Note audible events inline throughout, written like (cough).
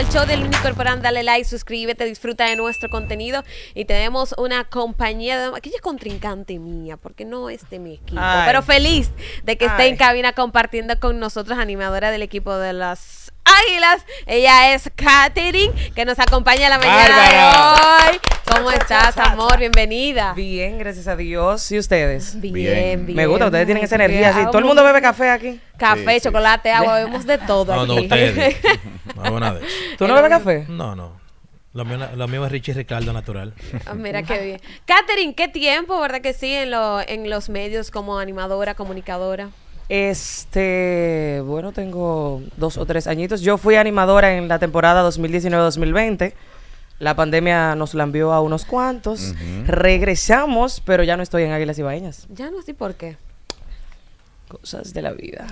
el show del único dale like, suscríbete, disfruta de nuestro contenido y tenemos una compañía, de, aquella es contrincante mía, porque no es de mi equipo, pero feliz de que esté en cabina compartiendo con nosotros, animadora del equipo de las Águilas. Ella es Katherine, que nos acompaña la mañana de hoy. ¿Cómo estás, amor? Bienvenida. Bien, gracias a Dios. ¿Y ustedes? Bien, bien. Me gusta, ustedes tienen esa energía Sí, Todo el mundo bebe café aquí. Café, chocolate, agua, bebemos de todo. aquí. no, No, (laughs) nada ¿Tú no bebes café? No, no. Lo mío, es Richie Ricardo natural. Ah, mira qué bien. Katherine, qué tiempo, ¿verdad que sí? En, en los medios como animadora, comunicadora. Este, bueno, tengo dos o tres añitos. Yo fui animadora en la temporada 2019-2020. La pandemia nos la envió a unos cuantos. Regresamos, pero ya no estoy en Águilas Ibaeñas. Ya no sé por qué. Cosas de la vida.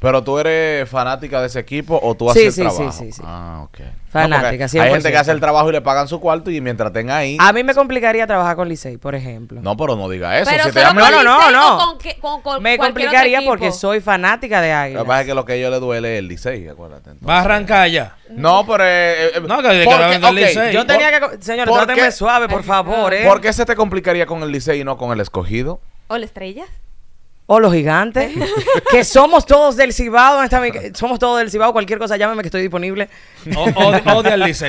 Pero tú eres fanática de ese equipo o tú haces el trabajo. Sí, sí, sí. Ah, ok. Fanática, sí. Hay gente que hace el trabajo y le pagan su cuarto y mientras tenga ahí. A mí me complicaría trabajar con Licey, por ejemplo. No, pero no diga eso. no, no, no, no. me complicaría porque soy fanática de Águilas. Lo que pasa es que lo que ellos le duele es el Licey, acuérdate. Entonces, ya. No, pero. Eh, eh, eh no, que porque, okay, Licey. Yo tenía que. Señor, tráteme suave, por favor, ¿eh? ¿Por qué se te complicaría con el Licey y no con el escogido? ¿O la estrella? o los gigantes, (laughs) que somos todos del Cibao, somos todos del Cibao, cualquier cosa Llámame que estoy disponible. O, o,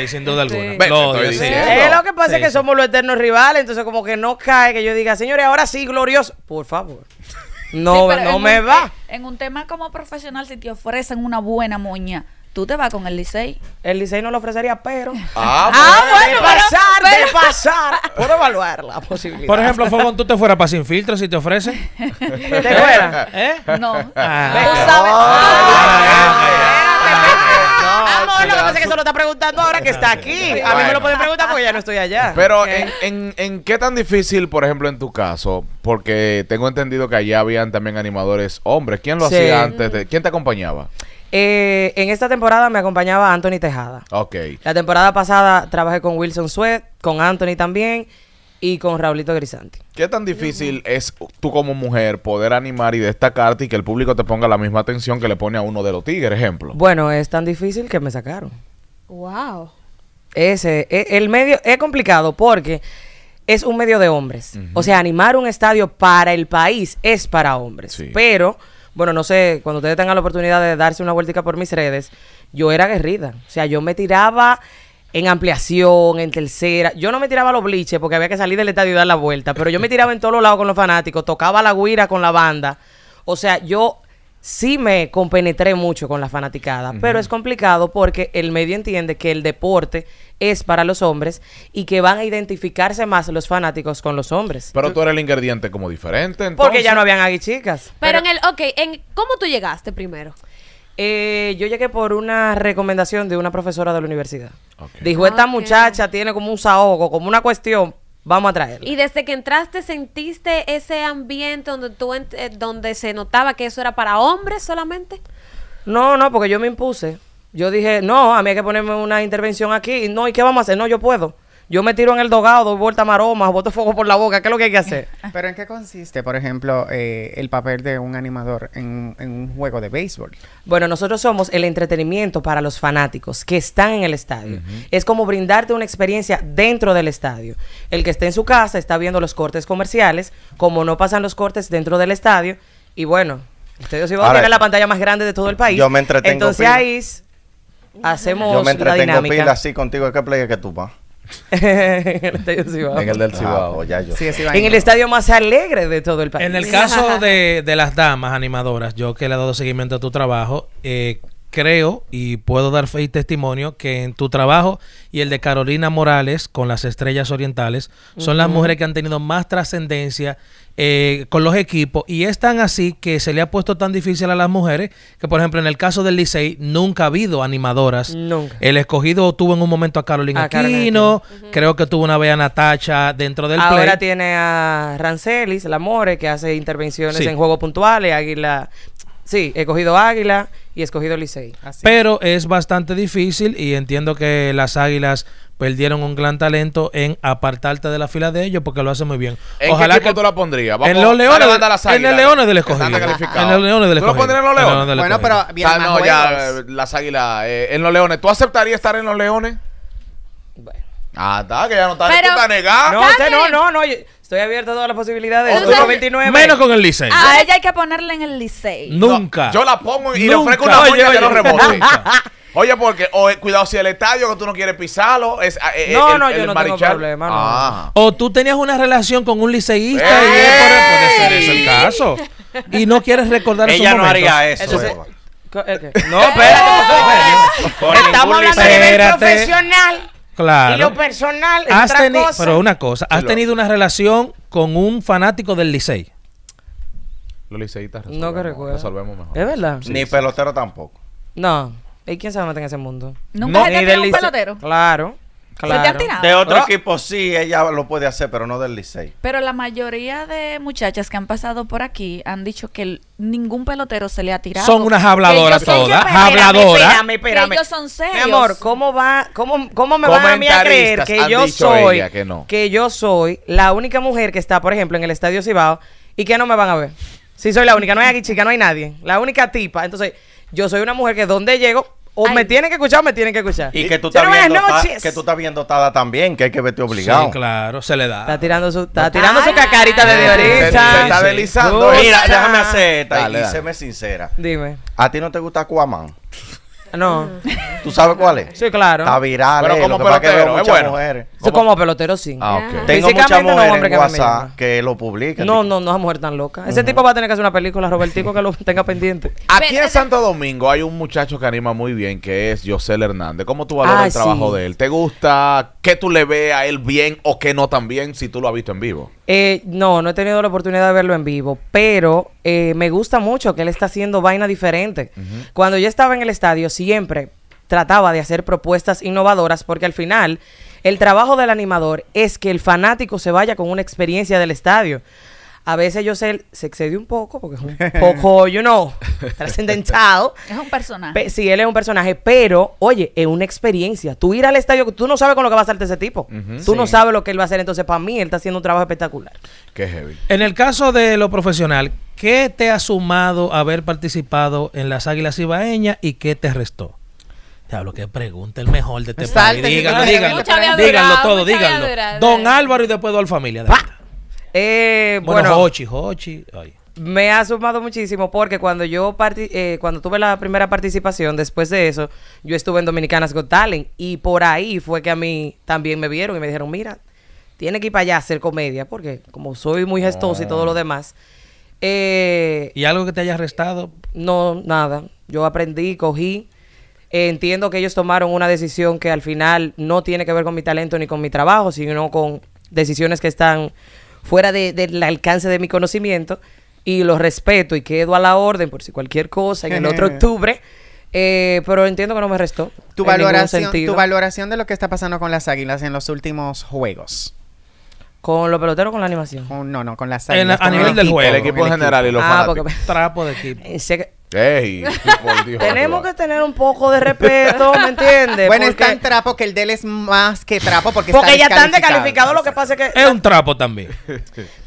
sin duda alguna. Lo, lo que pasa es que somos los eternos rivales, entonces como que no cae que yo diga, señores, ahora sí, glorioso, por favor. No, no me va. En un tema como profesional, si te ofrecen una buena moña, tú te vas con el Licey. El Licey no lo ofrecería, pero. Ah, bueno, de pasar, de pasar. Puedo evaluar la posibilidad. Por ejemplo, Fogón, tú te fueras para sin filtro si te ofrecen. ¿Te fueras? ¿Eh? No. Ah. Tú sabes. Ah, no, lo que pasa es que se lo está preguntando ahora que está aquí. A mí me lo pueden preguntar porque ya no estoy allá. Pero, ¿en, en, en qué tan difícil, por ejemplo, en tu caso? Porque tengo entendido que allá habían también animadores hombres. ¿Quién lo hacía antes? ¿Quién te acompañaba? Eh, en esta temporada me acompañaba Anthony Tejada. Ok. La temporada pasada trabajé con Wilson Sweat, con Anthony también y con Raulito Grisanti. ¿Qué tan difícil es tú como mujer poder animar y destacarte y que el público te ponga la misma atención que le pone a uno de los tigres, ejemplo? Bueno, es tan difícil que me sacaron. Wow. Ese, e, el medio es complicado porque es un medio de hombres. O sea, animar un estadio para el país es para hombres. Sí. Pero bueno, no sé, cuando ustedes tengan la oportunidad de darse una vueltica por mis redes, yo era guerrida. O sea, yo me tiraba en ampliación, en tercera. Yo no me tiraba a los bliches porque había que salir del estadio y dar la vuelta, pero yo me tiraba en todos los lados con los fanáticos, tocaba la guira con la banda. O sea, yo sí me compenetré mucho con la fanaticada, pero es complicado porque el medio entiende que el deporte es para los hombres y que van a identificarse más los fanáticos con los hombres. Pero tú eres el ingrediente como diferente. Entonces. Porque ya no habían aquí chicas. Pero, en el, ok, en, ¿cómo tú llegaste primero? Eh, yo llegué por una recomendación de una profesora de la universidad. Dijo, esta muchacha tiene como un saogo, como una cuestión, vamos a traerla. Y desde que entraste, ¿sentiste ese ambiente donde, tú eh, donde se notaba que eso era para hombres solamente? No, no, porque yo me impuse. Yo dije, no, a mí hay que ponerme una intervención aquí. No, ¿y qué vamos a hacer? No, yo puedo. Yo me tiro en el dogado, doy vuelta maromas, boto fuego por la boca. ¿Qué es lo que hay que hacer? (laughs) ¿Pero en qué consiste, por ejemplo, eh, el papel de un animador en, en un juego de béisbol? Bueno, nosotros somos el entretenimiento para los fanáticos que están en el estadio. Es como brindarte una experiencia dentro del estadio. El que esté en su casa está viendo los cortes comerciales, como no pasan los cortes dentro del estadio, y bueno, ustedes iban a tener la pantalla más grande de todo el país. Yo me entretengo. Entonces ahí hacemos Yo me entretengo pila así contigo. ¿A qué playa que tú vas? (laughs) en el Estadio Cibao. En el del Cibao, ah, ya yo. En el estadio más alegre de todo el país. En el caso (laughs) de, de las damas animadoras, yo que le he dado seguimiento a tu trabajo, eh, creo y puedo dar fe y testimonio que en tu trabajo y el de Carolina Morales con las Estrellas Orientales son las mujeres que han tenido más trascendencia eh, con los equipos y es tan así que se le ha puesto tan difícil a las mujeres que por ejemplo en el caso del Licey nunca ha habido animadoras. Nunca. El escogido tuvo en un momento a Carolina Carino. creo que tuvo una vez a Natacha dentro del Ahora tiene a Rancelis, el More, que hace intervenciones en juegos puntuales, Águila Sí, he cogido Águila y he escogido Licey. Pero es bastante difícil y entiendo que las Águilas perdieron un gran talento en apartarte de la fila de ellos porque lo hacen muy bien. Ojalá qué que tú la pondrías? en los leones, de, las águilas, en los leones del escogido. En los leones ¿Tú lo pondrías en los leones? Bueno, pero bien ah, no, ya las águilas eh, en los leones. ¿Tú aceptarías estar en los leones? Ah, está, que ya no está, Pero, está negado. No, no, no, no. estoy abierto a todas las posibilidades. Menos con el Licey. A ella hay que ponerle en el Licey. Nunca. yo la pongo y le ofrezco una oye, y que no Oye, porque, o, eh, cuidado, si el estadio que tú no quieres pisarlo es. Eh, eh, no, no, yo no tengo problema. Ah. O tú tenías una relación con un liceísta y por, puede ser eso el caso. Y no quieres recordar Ella no momentos. haría eso. Entonces, No, espérate, Estamos hablando de nivel profesional. Claro. Y lo personal es Pero una cosa, ¿has tenido una relación con un fanático del Licey? Los liceitas resolvemos, No que recuerdo. resolvemos mejor. Es verdad. Ni pelotero tampoco. No. ¿Y quién se va a meter en ese mundo? Nunca No, se un pelotero. Claro. De otro oh. equipo sí, ella lo puede hacer, pero no del Licey. Pero la mayoría de muchachas que han pasado por aquí han dicho que ningún pelotero se le ha tirado. Son unas habladoras todas. Habladoras. Espérame, espérame. ellos son serios. Mi amor, ¿cómo, va, cómo, me van a creer que yo soy que, que yo soy la única mujer que está, por ejemplo, en el Estadio Cibao y que no me van a ver? Si soy la única, no hay aquí chica, no hay nadie. La única tipa. Entonces, yo soy una mujer que donde llego o me tienen que escuchar o me tienen que escuchar. Y que tú estás viendo, Tada también, que hay que verte obligado. Sí, claro, se le da. Está tirando su, está tirando su cacarita de Se, se está deslizando. Mira, déjame hacer esta y séme sincera. Dime. ¿A ti no te gusta Aquaman? Ah, no. (laughs) ¿Tú sabes cuál es? Sí, claro. Está viral. Pero eh, como pelotero, que es bueno. Mujeres. como pelotero, sí. Ah, ok mm. Tengo muchas mujeres en WhatsApp que, lo publica No, no, no es mujer tan loca. Ese tipo va a tener que hacer una película, Robertico, que lo (laughs) tenga pendiente. Aquí en eh, Santo Domingo hay un muchacho que anima muy bien, que es José Hernández. ¿Cómo tú valoras ah, el trabajo de él? ¿Te gusta? que tú le ves a él bien o que no tan bien si tú lo has visto en vivo? Eh, no, no he tenido la oportunidad de verlo en vivo, pero eh, me gusta mucho que él está haciendo vaina diferente. Cuando yo estaba en el estadio, siempre trataba de hacer propuestas innovadoras porque al final el trabajo del animador es que el fanático se vaya con una experiencia del estadio. A veces yo sé, se excede un poco, porque es un poco, (laughs) you know, trascendental. Es un personaje. sí, él es un personaje, pero, oye, es una experiencia. Tú ir al estadio, tú no sabes con lo que va a de ese tipo. tú no sabes lo que él va a hacer. Entonces, para mí, él está haciendo un trabajo espectacular. Qué heavy. En el caso de lo profesional, ¿qué te ha sumado haber participado en las Águilas Ibaeñas y qué te restó? Diablo, que pregunta, el mejor de este país. Díganlo, díganlo, díganlo, todo, díganlo. Don Álvaro y después al Familia. De eh, bueno, bueno, Me ha sumado muchísimo porque cuando yo eh, cuando tuve la primera participación, después de eso, yo estuve en Dominicanas Got Talent y por ahí fue que a mí también me vieron y me dijeron, mira, tiene que ir para allá a hacer comedia porque como soy muy gestoso y todo lo ah. demás. Eh, ¿Y algo que te haya restado? No, nada. Yo aprendí, cogí. entiendo que ellos tomaron una decisión que al final no tiene que ver con mi talento ni con mi trabajo, sino con decisiones que están fuera de, del alcance de mi conocimiento y lo respeto y quedo a la orden por si cualquier cosa en el otro octubre. Eh, pero entiendo que no me restó. Tu valoración, tu valoración de lo que está pasando con las águilas en los últimos juegos. ¿Con los peloteros con la animación? no, no, con las águilas. a nivel del juego. El equipo general y los ah, Trapo de equipo. (laughs) Eh, (laughs) Tenemos que tener un poco de respeto, ¿me entiendes? Bueno, porque... es tan trapo que el de él es más que trapo porque, porque está ya están descalificados. Lo que pasa es que. Es un trapo también.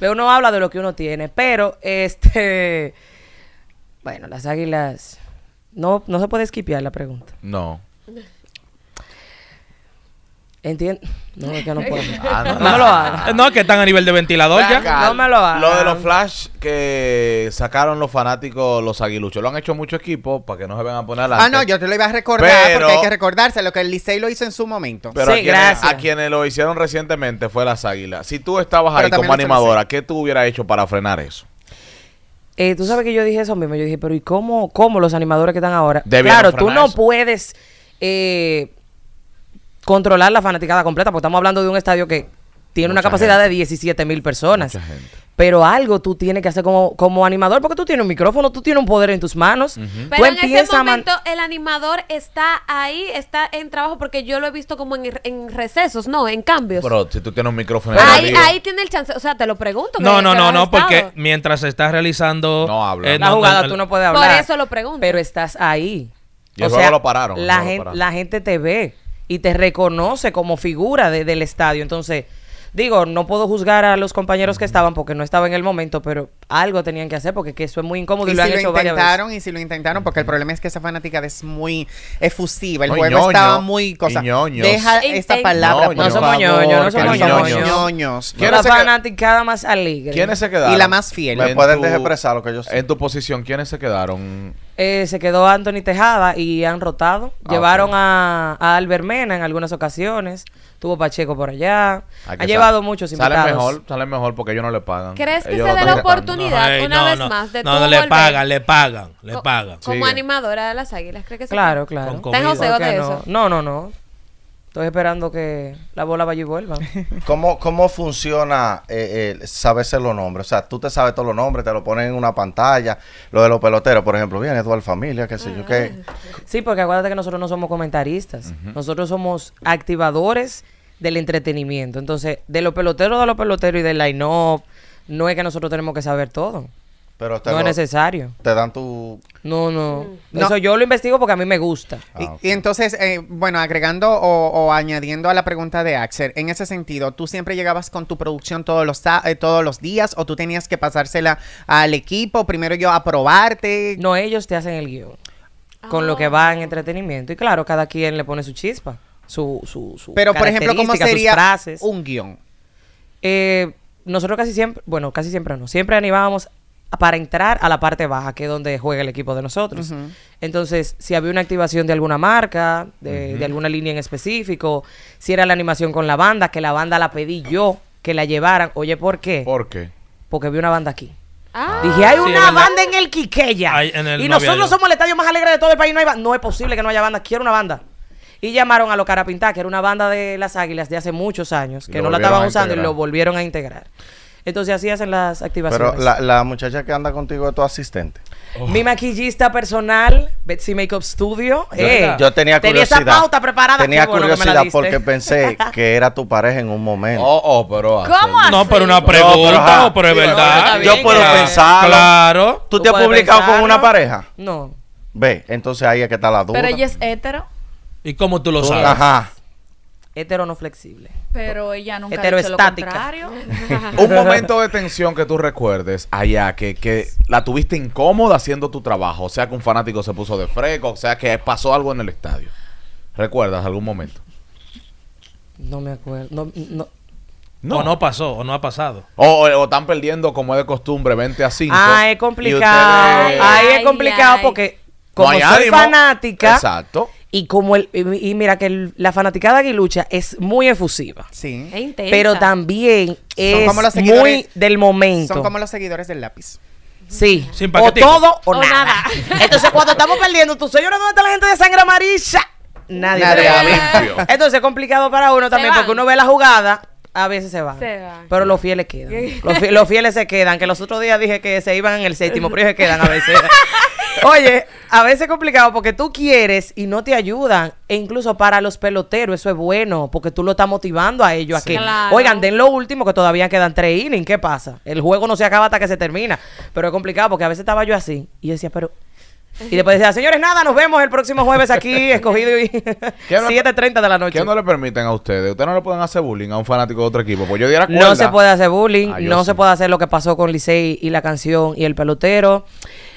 Pero (laughs) uno habla de lo que uno tiene. Pero, este. Bueno, las águilas. No, no se puede esquipear la pregunta. No. Entiendo. No, es que no (laughs) puedo. Ah, no, me lo hagas. No, es que están a nivel de ventilador ya. no me lo hagas. Lo de los flash que sacaron los fanáticos, los aguiluchos. Lo han hecho muchos equipos para que no se vengan a poner la. Ah, no, yo te lo iba a recordar porque hay que recordarse lo que el Licey lo hizo en su momento. Pero sí, a, quienes, a lo hicieron recientemente fue las águilas. Si tú estabas ahí como animadora, ¿qué tú hubieras hecho para frenar eso? Eh, tú sabes que yo dije eso mismo. Yo dije, pero ¿y cómo, cómo los animadores que están ahora? claro, tú no puedes. Eh, controlar la fanaticada completa, porque estamos hablando de un estadio que tiene una capacidad de 17 mil personas. Pero algo tú tienes que hacer como, como animador, porque tú tienes un micrófono, tú tienes un poder en tus manos. Pero en ese momento el animador está ahí, está en trabajo, porque yo lo he visto como en, recesos, no, en cambios. Pero si tú tienes un micrófono... Ahí, ahí tiene el chance, o sea, te lo pregunto. No, no, no, no, porque mientras estás realizando... No habla. Eh, la no, jugada tú no puedes hablar. Por eso lo pregunto. Pero estás ahí. Y o lo pararon. la gente te ve y te reconoce como figura del estadio. Entonces, digo, no puedo juzgar a los compañeros que estaban porque no estaba en el momento, pero algo tenían que hacer porque eso es muy incómodo y, si lo intentaron, Y si lo intentaron, porque el problema es que esa fanática es muy efusiva. El juego estaba muy cosa. Deja esta palabra. No, somos ñoños, no somos ñoños. No la fanaticada más alegre. ¿Quiénes se quedaron? Y la más fiel. ¿Me pueden expresar lo que yo sé? En tu posición, ¿quiénes se quedaron? Eh, se quedó Anthony Tejada y han rotado. Ah, Llevaron a, a Albert Mena en algunas ocasiones. Tuvo Pacheco por allá. Ha llevado mucho muchos invitados. Sale mejor, sale mejor porque ellos no le pagan. ¿Crees que se dé la oportunidad una vez más de No, no, le pagan, le pagan, le pagan. Como, animadora de las águilas, ¿crees que Claro, claro. Con de eso? No, no, no. Estoy esperando que la bola vaya y vuelva. (laughs) ¿Cómo, cómo funciona eh, eh, saberse los nombres? O sea, tú te sabes todos los nombres, te lo ponen en una pantalla. Lo de los peloteros, por ejemplo, viene tu familia, qué sé yo qué. (laughs) Sí, porque acuérdate que nosotros no somos comentaristas. Nosotros somos activadores del entretenimiento. Entonces, de los peloteros, de los peloteros y del line-up, no es que nosotros tenemos que saber todo no es necesario. Te dan tu... No, no, mm. Eso yo lo investigo porque a mí me gusta. Ah, y, entonces, eh, bueno, agregando o, añadiendo a la pregunta de Axel, en ese sentido, ¿tú siempre llegabas con tu producción todos los, eh, todos los días o tú tenías que pasársela al equipo? Primero yo aprobarte. No, ellos te hacen el guión. Con lo que ah. va en entretenimiento. Y claro, cada quien le pone su chispa, su, su, Pero, por ejemplo, ¿cómo sería un guión? Eh, nosotros casi siempre, bueno, casi siempre no, siempre animábamos para entrar a la parte baja, que es donde juega el equipo de nosotros. Entonces, si había una activación de alguna marca, de, alguna línea en específico, si era la animación con la banda, que la banda la pedí yo, que la llevaran. Oye, ¿por qué? ¿Por qué? Porque vi una banda aquí. Ah. Dije, hay una banda en el Quiqueya. y nosotros somos el estadio más alegre de todo el país. No, es posible que no haya banda. Quiero una banda. Y llamaron a los Carapintá, que era una banda de las Águilas de hace muchos años, que no la estaban usando y lo volvieron a integrar. Entonces así hacen las activaciones. Pero la, la muchacha que anda contigo es tu asistente. Oh. Mi maquillista personal, Betsy Makeup Studio. Yo, eh, tenía curiosidad. Tenía esa pauta preparada. Tenía curiosidad porque pensé (laughs) que era tu pareja en un momento. Oh, oh, pero. ¿Cómo así? No, pero una pregunta, pero, es verdad. yo puedo pensar. Claro. ¿Tú, te has publicado con una pareja? No. Ve, entonces ahí es que está la duda. Pero ella es hetero. ¿Y cómo tú lo sabes? Ajá hetero no flexible. Pero ella nunca Heteroestática. lo contrario. (laughs) Un momento de tensión que tú recuerdes allá, que, la tuviste incómoda haciendo tu trabajo, o sea que un fanático se puso de freco, o sea que pasó algo en el estadio. ¿Recuerdas algún momento? No me acuerdo. No, no. O no pasó, o no ha pasado. O, o, están perdiendo, como es de costumbre, 20 a 5. Ah, es complicado. Ahí es complicado porque, como fanática, Exacto. Y como el, y mira que la fanaticada aguilucha es muy efusiva. Sí. Pero también es muy del momento. Son como los seguidores del lápiz. Sí. o todo o, nada. Entonces, cuando estamos perdiendo, tú señores, ¿dónde está la gente de sangre amarilla? Nadie. Entonces, es complicado para uno también, porque uno ve la jugada a veces se va Se van. Pero los fieles quedan. (laughs) los, fieles se quedan. Que los otros días dije que se iban en el séptimo, pero ellos se quedan a veces. (laughs) Oye, a veces es complicado porque tú quieres y no te ayudan. E incluso para los peloteros eso es bueno porque tú lo estás motivando a ellos a que, oigan, den lo último que todavía quedan tres innings. ¿Qué pasa? El juego no se acaba hasta que se termina. Pero es complicado porque a veces estaba yo así y yo decía, pero... Y después decía, señores, nada, nos vemos el próximo jueves aquí, (laughs) escogido y 7.30 (laughs) de la noche. ¿Qué no le permiten a ustedes? ¿Ustedes no le pueden hacer bullying a un fanático de otro equipo? Pues yo diera No se puede hacer bullying, ah, no se puede hacer lo que pasó con Licey y la canción y el pelotero.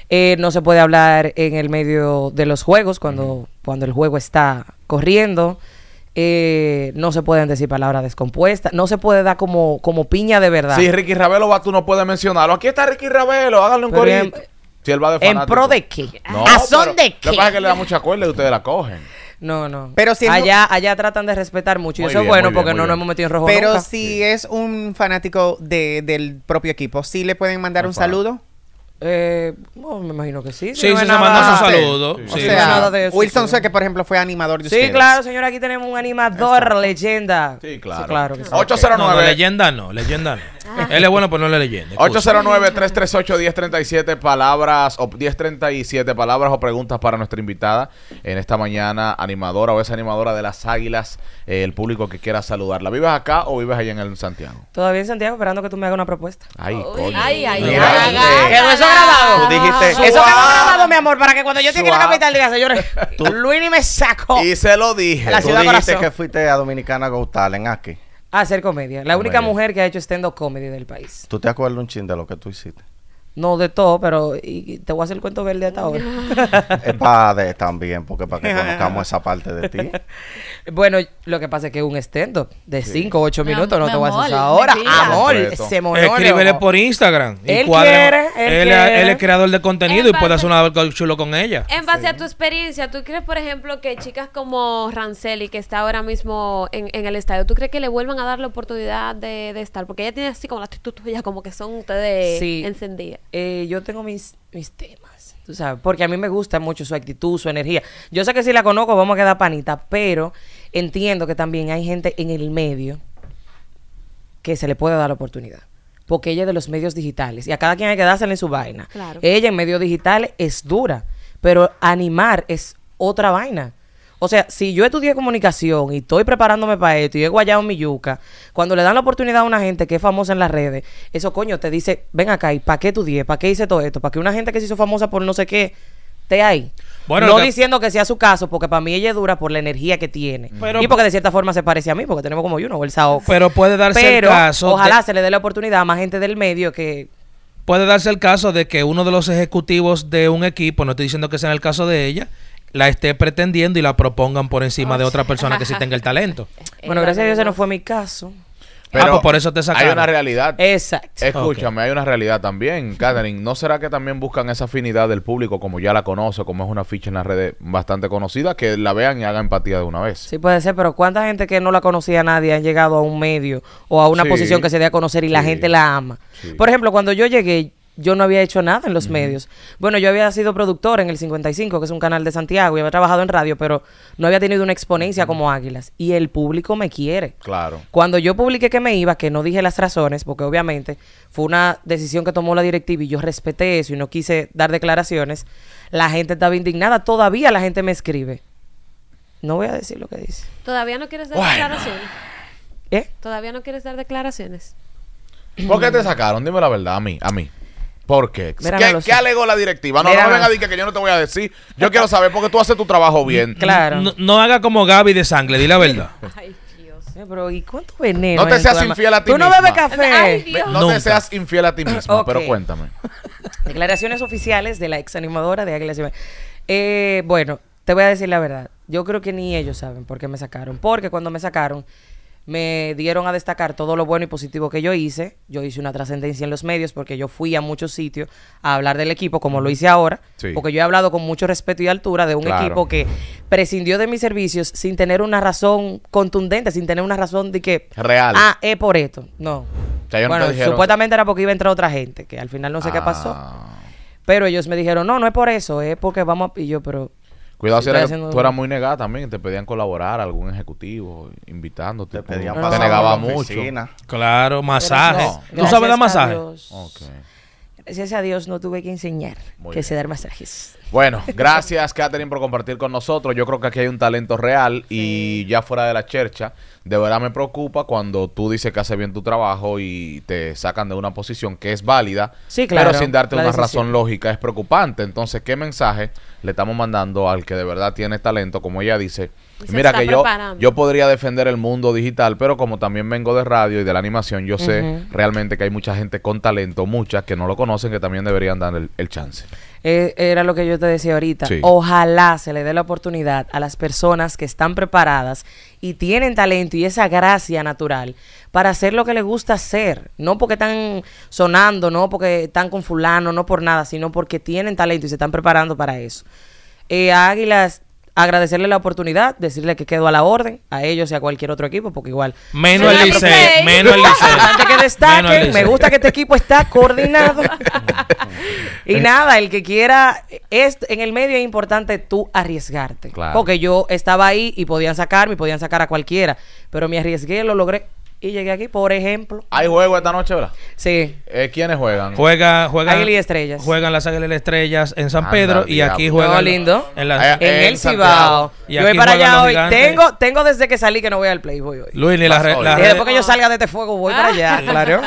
Eh, no se puede hablar en el medio de los juegos cuando, cuando el juego está corriendo. Eh, no se pueden decir palabras descompuestas, no se puede dar como, como piña de verdad. Sí, Ricky Ravelo va, tú no puedes mencionarlo. Aquí está Ricky Ravelo, háganle un corriente. Si él va de ¿En pro de qué? ¿A son de qué? Lo que pasa es que le da mucha cuerda y ustedes la cogen. No, no. Pero allá, allá tratan de respetar mucho. Y eso es bueno porque no nos hemos metido en rojo. Pero si es un fanático del propio equipo, ¿sí le pueden mandar un saludo? Eh, me imagino que sí. Si se, saludo. Wilson sé que, por ejemplo, fue animador de Sí, claro, señor, aquí tenemos un animador leyenda. Sí, claro. 809. leyenda no, leyenda ah. Él es bueno no le leyenda. 809-338-1037 palabras o 1037 palabras o preguntas para nuestra invitada en esta mañana animadora o es animadora de las águilas, eh, el público que quiera saludarla. ¿Vives acá o vives allá en el Santiago? Todavía en Santiago, esperando que tú me hagas una propuesta. Ay, eso grabado. Tú dijiste. Eso grabado, mi amor, para que cuando yo llegue a la capital diga, señores, tú, (laughs) ni me sacó. Y se lo dije. La tú dijiste que fuiste a Dominicana Gautal en aquí. A hacer comedia. La única mujer que ha hecho stand-up comedy del país. ¿Tú te acuerdas un chin de lo que tú hiciste? No, de todo, pero y, te voy a hacer el cuento verde hasta ahora. (laughs) es para también, porque para que conozcamos esa parte de ti. (laughs) bueno, lo que pasa es que es un estendo de 5 o 8 minutos, no, te voy a hacer ahora. Amor, se monólogo. Escríbele por Instagram. él, quiere, él, es creador de contenido y puede hacer una chulo con ella. En base a tu experiencia, ¿tú crees, por ejemplo, que chicas como Ranceli, que está ahora mismo en, el estadio, ¿tú crees que le vuelvan a dar la oportunidad de, estar? Porque ella tiene así como la actitud tuya, como que son ustedes encendidas. Eh, yo tengo mis, mis temas, tú sabes, porque a mí me gusta mucho su actitud, su energía. Yo sé que si la conozco vamos a quedar panita, pero entiendo que también hay gente en el medio que se le puede dar la oportunidad. Porque ella es de los medios digitales y a cada quien hay que dársela en su vaina. Ella en medios digitales es dura, pero animar es otra vaina. O sea, si yo estudié comunicación y estoy preparándome para esto y he guayado mi yuca, cuando le dan la oportunidad a una gente que es famosa en las redes, eso coño te dice, ven acá, ¿y para qué estudié? ¿Para qué hice todo esto? ¿Para que una gente que se hizo famosa por no sé qué esté ahí? Bueno, no diciendo que sea su caso, porque para mí ella es dura por la energía que tiene. y porque de cierta forma se parece a mí, porque tenemos como uno, el Saoko. Pero puede darse el caso. Ojalá se le dé la oportunidad a más gente del medio que. Puede darse el caso de que uno de los ejecutivos de un equipo, no estoy diciendo que sea en el caso de ella, la esté pretendiendo y la propongan por encima de otra persona que sí tenga el talento. (laughs) bueno, gracias a Dios ese no fue mi caso. Ah, pero pues por eso te sacaron. Hay una realidad. Exacto. Escúchame, hay una realidad también, Catherine. ¿No será que también buscan esa afinidad del público como ya la conoce, como es una ficha en las redes bastante conocida, que la vean y hagan empatía de una vez? Sí, puede ser, pero ¿cuánta gente que no la conocía a nadie han llegado a un medio o a una posición que se dé a conocer y la gente la ama? Por ejemplo, cuando yo llegué, yo no había hecho nada en los medios. Bueno, yo había sido productor en el 55, que es un canal de Santiago, y había trabajado en radio, pero no había tenido una exponencia como Águilas. Y el público me quiere. Claro. Cuando yo publiqué que me iba, que no dije las razones, porque obviamente fue una decisión que tomó la directiva y yo respeté eso y no quise dar declaraciones, la gente estaba indignada. Todavía la gente me escribe. No voy a decir lo que dice. ¿Todavía no quieres dar declaraciones? ¿Eh? ¿Todavía no quieres dar declaraciones? ¿Por qué te sacaron? Dime la verdad a mí, a mí. ¿Por qué? ¿Qué, alegó la directiva? No, no me a decir que yo no te voy a decir. Yo quiero saber porque tú haces tu trabajo mm, bien. Claro. No, haga como Gaby de sangre, di la verdad. (laughs) Ay, Dios. Eh, pero, ¿y cuánto veneno? No te seas infiel a ti mismo. Tú no bebes (laughs) café. Ay, Dios. No te seas infiel a ti mismo, pero cuéntame. (laughs) Declaraciones oficiales de la exanimadora de Águila eh, Bueno, te voy a decir la verdad. Yo creo que ni ellos saben por qué me sacaron. Porque cuando me sacaron, me dieron a destacar todo lo bueno y positivo que yo hice. Yo hice una trascendencia en los medios porque yo fui a muchos sitios a hablar del equipo, como lo hice ahora, porque yo he hablado con mucho respeto y altura de un equipo que prescindió de mis servicios sin tener una razón contundente, sin tener una razón de que... Real. Ah, es por esto. No. bueno, supuestamente era porque iba a entrar otra gente, que al final no sé qué pasó. Ah. Pero ellos me dijeron, no, no es por eso, es porque vamos... A... Y yo, pero Cuidado tú eras muy negada también, te pedían colaborar algún ejecutivo, invitándote. Te pedían te negaba mucho. Claro, masajes. ¿Tú sabes dar masajes? Okay. Gracias a Dios no tuve que enseñar que se dar masajes. Bueno, (laughs) gracias Katherine por compartir con nosotros. Yo creo que aquí hay un talento real y ya fuera de la chercha, de verdad me preocupa cuando tú dices que haces bien tu trabajo y te sacan de una posición que es válida, sí, claro, pero sin darte una razón lógica, es preocupante. Entonces, ¿qué mensaje le estamos mandando al que de verdad tiene talento, como ella dice? Mira que yo, yo podría defender el mundo digital, pero como también vengo de radio y de la animación, yo sé realmente que hay mucha gente con talento, muchas que no lo conocen, que también deberían dar el, chance. E, era lo que yo te decía ahorita. Ojalá se le dé la oportunidad a las personas que están preparadas y tienen talento y esa gracia natural para hacer lo que les gusta hacer. No porque están sonando, no porque están con fulano, no por nada, sino porque tienen talento y se están preparando para eso. Eh, Águilas agradecerle la oportunidad, decirle que quedo a la orden, a ellos y a cualquier otro equipo, porque igual. Menos el Licey, menos el Licey. que destaquen, me gusta que este equipo está coordinado. (laughs) y eh. nada, el que quiera, es, en el medio es importante tú arriesgarte. Claro. Porque yo estaba ahí y podían sacarme, podían sacar a cualquiera, pero me arriesgué, lo logré y llegué aquí, por ejemplo. ¿Hay juego esta noche, verdad? Sí. Eh, ¿Quiénes juegan? Juega, juega. y Estrellas. Juegan las Águilas y Estrellas en San Pedro y aquí juegan. lindo. En, eh, el Cibao. Yo voy para allá hoy. Tengo, tengo desde que salí que no voy al Playboy hoy. Luis, ni la, Después que yo salga de este fuego voy para ah. allá, claro.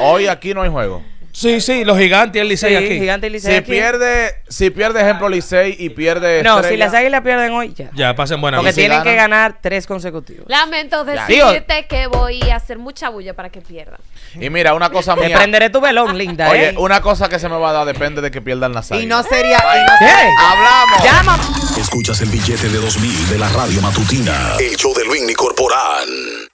Hoy aquí no hay juego. Sí, sí, los gigantes y el Licey aquí. si pierde, si pierde ejemplo Licey y pierde No, si las la pierden hoy ya. Ya pasen buena Porque tienen que ganar tres consecutivos. Lamento decirte que voy a hacer mucha bulla para que pierdan. Y mira, una cosa mía. Me prenderé tu velón, linda. Oye, ¿eh? una cosa que se me va a dar depende de que pierdan las Águilas. Y no sería, y no Hablamos. Llama. Escuchas el billete de 2000 de la radio matutina. El show de Luis Corporal